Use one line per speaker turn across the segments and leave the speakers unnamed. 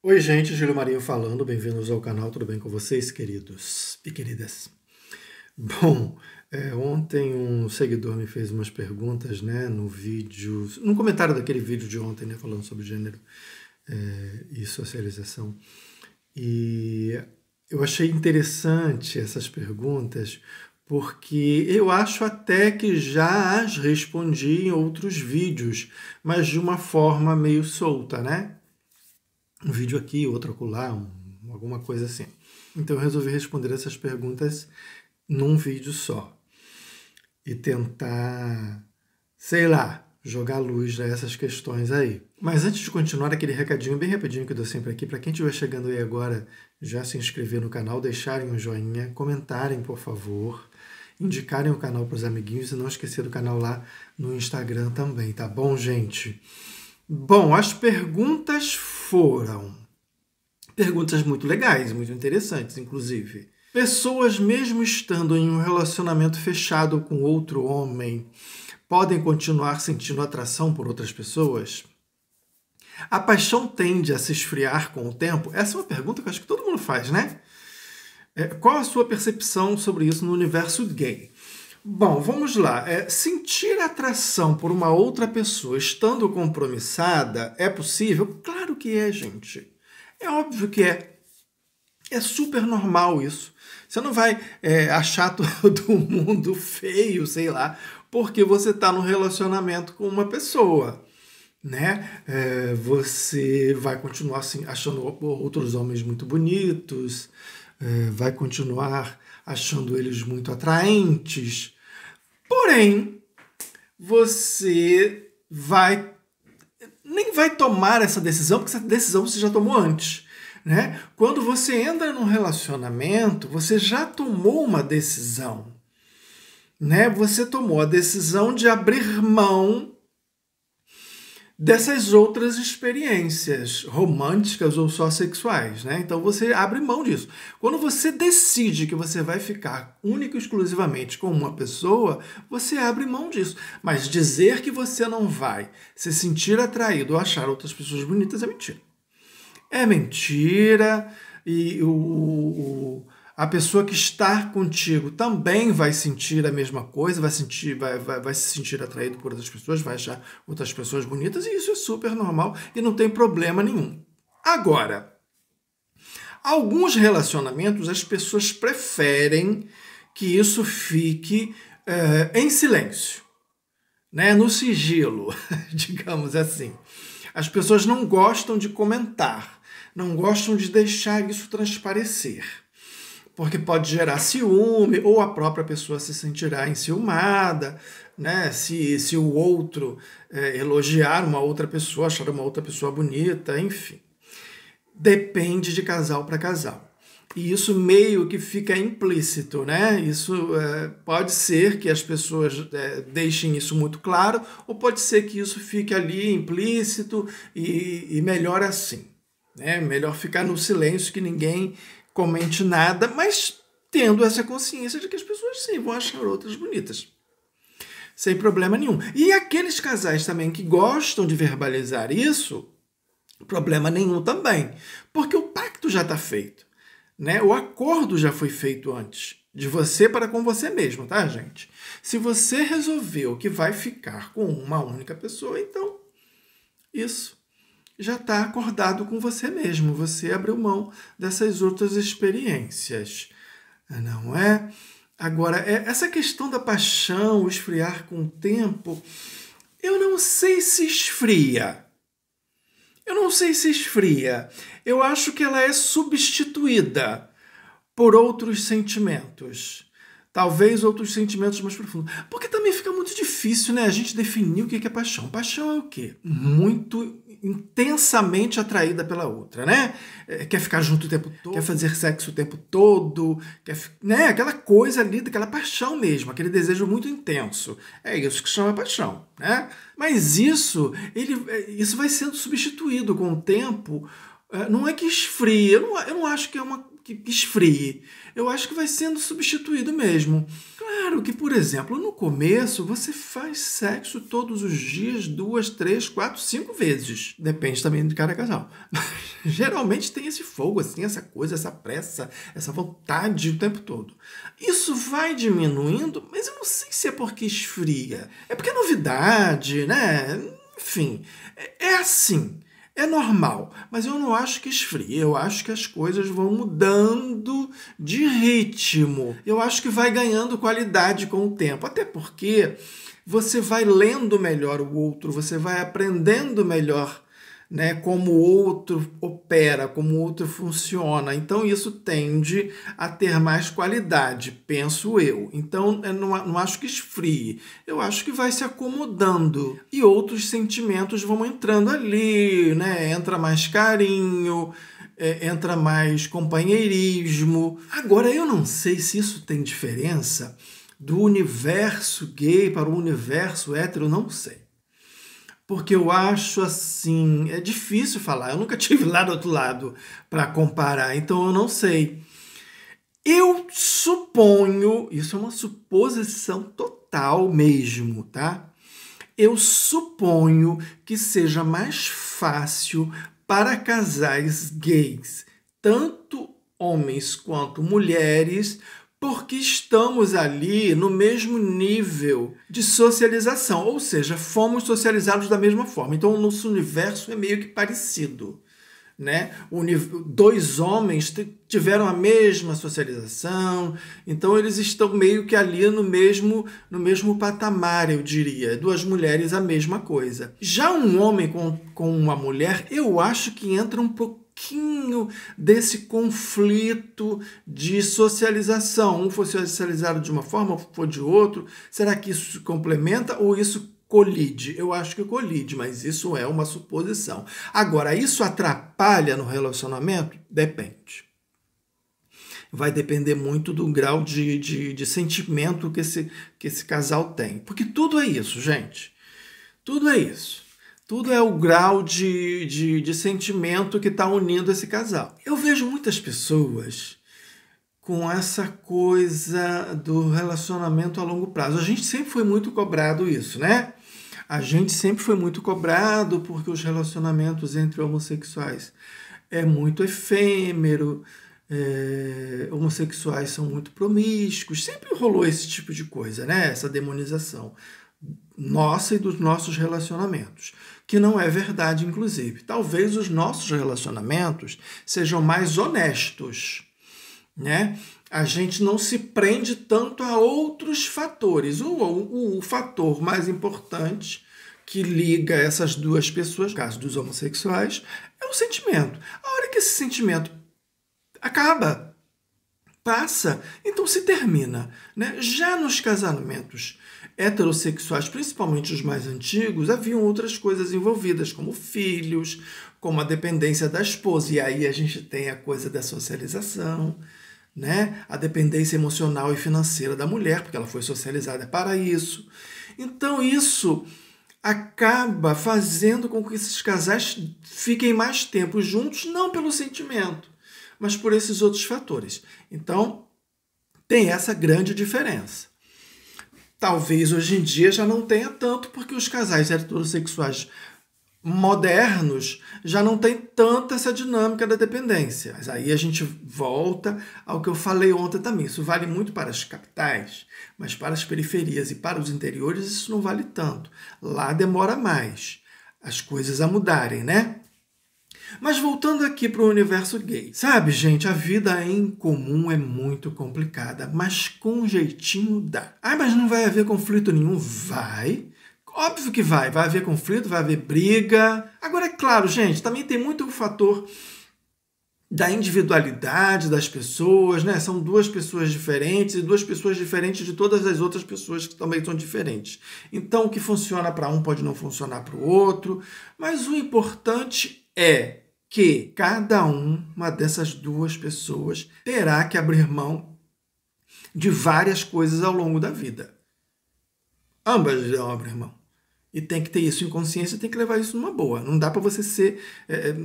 Oi, gente, Júlio Marinho falando, bem-vindos ao canal, tudo bem com vocês, queridos e queridas? Bom, é, ontem um seguidor me fez umas perguntas, né, no vídeo, no comentário daquele vídeo de ontem, né, falando sobre gênero é, e socialização. E eu achei interessante essas perguntas, porque eu acho até que já as respondi em outros vídeos, mas de uma forma meio solta, né? um vídeo aqui, outro acolá, um, alguma coisa assim. Então eu resolvi responder essas perguntas num vídeo só e tentar, sei lá, jogar luz a essas questões aí. Mas antes de continuar, aquele recadinho bem rapidinho que eu dou sempre aqui, para quem estiver chegando aí agora, já se inscrever no canal, deixarem um joinha, comentarem, por favor, indicarem o canal para os amiguinhos e não esquecer do canal lá no Instagram também, tá bom, gente? Bom, as perguntas foram perguntas muito legais, muito interessantes, inclusive. Pessoas, mesmo estando em um relacionamento fechado com outro homem, podem continuar sentindo atração por outras pessoas? A paixão tende a se esfriar com o tempo? Essa é uma pergunta que eu acho que todo mundo faz, né? É, qual a sua percepção sobre isso no universo gay? Bom, vamos lá. É, sentir atração por uma outra pessoa estando compromissada é possível? Claro que é, gente. É óbvio que é. É super normal isso. Você não vai é, achar todo mundo feio, sei lá, porque você está no relacionamento com uma pessoa. Né? É, você vai continuar assim, achando outros homens muito bonitos, é, vai continuar achando eles muito atraentes Porém, você vai nem vai tomar essa decisão, porque essa decisão você já tomou antes. Né? Quando você entra num relacionamento, você já tomou uma decisão. Né? Você tomou a decisão de abrir mão dessas outras experiências românticas ou só sexuais, né? Então você abre mão disso. Quando você decide que você vai ficar único e exclusivamente com uma pessoa, você abre mão disso. Mas dizer que você não vai se sentir atraído ou achar outras pessoas bonitas é mentira. É mentira e o, o a pessoa que está contigo também vai sentir a mesma coisa, vai, sentir, vai, vai, vai se sentir atraído por outras pessoas, vai achar outras pessoas bonitas, e isso é super normal e não tem problema nenhum. Agora, alguns relacionamentos as pessoas preferem que isso fique é, em silêncio, né? no sigilo, digamos assim. As pessoas não gostam de comentar, não gostam de deixar isso transparecer porque pode gerar ciúme, ou a própria pessoa se sentirá enciumada, né? Se, se o outro é, elogiar uma outra pessoa, achar uma outra pessoa bonita, enfim. Depende de casal para casal. E isso meio que fica implícito, né? Isso é, pode ser que as pessoas é, deixem isso muito claro, ou pode ser que isso fique ali implícito e, e melhor assim. Né? Melhor ficar no silêncio que ninguém comente nada, mas tendo essa consciência de que as pessoas sim vão achar outras bonitas. Sem problema nenhum. E aqueles casais também que gostam de verbalizar isso, problema nenhum também. Porque o pacto já está feito. Né? O acordo já foi feito antes. De você para com você mesmo, tá, gente? Se você resolveu que vai ficar com uma única pessoa, então isso já está acordado com você mesmo. Você abriu mão dessas outras experiências, não é? Agora, é, essa questão da paixão esfriar com o tempo, eu não sei se esfria. Eu não sei se esfria. Eu acho que ela é substituída por outros sentimentos. Talvez outros sentimentos mais profundos. Porque também fica muito difícil, né? A gente definir o que é paixão. Paixão é o quê? Muito intensamente atraída pela outra, né? É, quer ficar junto o tempo todo, quer fazer sexo o tempo todo, quer, né? Aquela coisa ali, daquela paixão mesmo, aquele desejo muito intenso. É isso que chama paixão, né? Mas isso, ele, é, isso vai sendo substituído com o tempo. É, não é que esfria, eu não, eu não acho que é uma que, esfrie. Eu acho que vai sendo substituído mesmo. Claro que, por exemplo, no começo você faz sexo todos os dias, duas, três, quatro, cinco vezes. Depende também de cada casal. geralmente tem esse fogo, assim, essa coisa, essa pressa, essa vontade o tempo todo. Isso vai diminuindo, mas eu não sei se é porque esfria. É porque é novidade, né? Enfim, é, é assim. É normal, mas eu não acho que esfrie. Eu acho que as coisas vão mudando de ritmo. Eu acho que vai ganhando qualidade com o tempo. Até porque você vai lendo melhor o outro, você vai aprendendo melhor né, como o outro opera, como o outro funciona. Então isso tende a ter mais qualidade, penso eu. Então eu não, não acho que esfrie, eu acho que vai se acomodando e outros sentimentos vão entrando ali, né? Entra mais carinho. É, entra mais companheirismo. Agora, eu não sei se isso tem diferença do universo gay para o universo hétero, não sei porque eu acho assim, é difícil falar, eu nunca tive lá do outro lado para comparar, então eu não sei. Eu suponho, isso é uma suposição total mesmo, tá? Eu suponho que seja mais fácil para casais gays, tanto homens quanto mulheres, porque estamos ali no mesmo nível de socialização, ou seja, fomos socializados da mesma forma. Então, o nosso universo é meio que parecido. Né? Dois homens tiveram a mesma socialização, então eles estão meio que ali no mesmo, no mesmo patamar, eu diria. Duas mulheres, a mesma coisa. Já um homem com, com uma mulher, eu acho que entra um pouco pouquinho desse conflito de socialização. Um foi socializado de uma forma, ou foi de outro. Será que isso se complementa ou isso colide? Eu acho que colide, mas isso é uma suposição. Agora, isso atrapalha no relacionamento? Depende vai depender muito do grau de, de, de, sentimento que esse, que esse casal tem. Porque tudo é isso, gente. Tudo é isso. Tudo é o grau de, de, de sentimento que está unindo esse casal. Eu vejo muitas pessoas com essa coisa do relacionamento a longo prazo. A gente sempre foi muito cobrado isso, né? A gente sempre foi muito cobrado porque os relacionamentos entre homossexuais é muito efêmero, é, homossexuais são muito promíscuos, sempre rolou esse tipo de coisa, né? Essa demonização nossa e dos nossos relacionamentos que não é verdade, inclusive. Talvez os nossos relacionamentos sejam mais honestos, né? A gente não se prende tanto a outros fatores. O, o, o fator mais importante que liga essas duas pessoas, no caso dos homossexuais, é o sentimento. A hora que esse sentimento acaba, passa, então se termina. Né? Já nos casamentos heterossexuais, principalmente os mais antigos, haviam outras coisas envolvidas, como filhos, como a dependência da esposa. E aí a gente tem a coisa da socialização, né? a dependência emocional e financeira da mulher, porque ela foi socializada para isso. Então isso acaba fazendo com que esses casais fiquem mais tempo juntos, não pelo sentimento, mas por esses outros fatores. Então tem essa grande diferença. Talvez hoje em dia já não tenha tanto, porque os casais heterossexuais modernos já não tem tanta essa dinâmica da dependência. Mas aí a gente volta ao que eu falei ontem também. Isso vale muito para as capitais, mas para as periferias e para os interiores isso não vale tanto. Lá demora mais as coisas a mudarem, né? Mas voltando aqui para o universo gay. Sabe, gente, a vida em comum é muito complicada, mas com jeitinho dá. Ah, mas não vai haver conflito nenhum? Vai. Óbvio que vai. Vai haver conflito, vai haver briga. Agora, é claro, gente, também tem muito o fator da individualidade das pessoas, né? São duas pessoas diferentes e duas pessoas diferentes de todas as outras pessoas que também são diferentes. Então, o que funciona para um pode não funcionar para o outro, mas o importante é que cada uma dessas duas pessoas terá que abrir mão de várias coisas ao longo da vida. Ambas irão abrir mão. E tem que ter isso em consciência, tem que levar isso numa boa. Não dá para você ser é, é,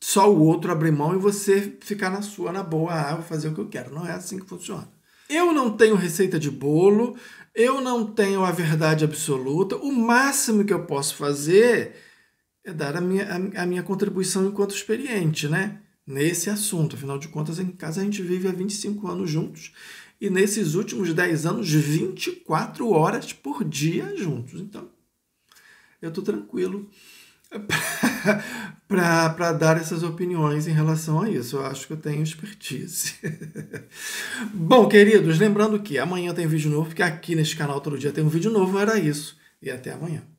só o outro abrir mão e você ficar na sua, na boa, ah, vou fazer o que eu quero. Não é assim que funciona. Eu não tenho receita de bolo, eu não tenho a verdade absoluta. O máximo que eu posso fazer é dar a minha, a, a minha contribuição enquanto experiente, né? Nesse assunto. Afinal de contas, em casa a gente vive há 25 anos juntos e nesses últimos 10 anos, 24 horas por dia juntos. Então, eu estou tranquilo para dar essas opiniões em relação a isso. Eu acho que eu tenho expertise. Bom, queridos, lembrando que amanhã tem vídeo novo, porque aqui neste canal todo dia tem um vídeo novo, era isso. E até amanhã.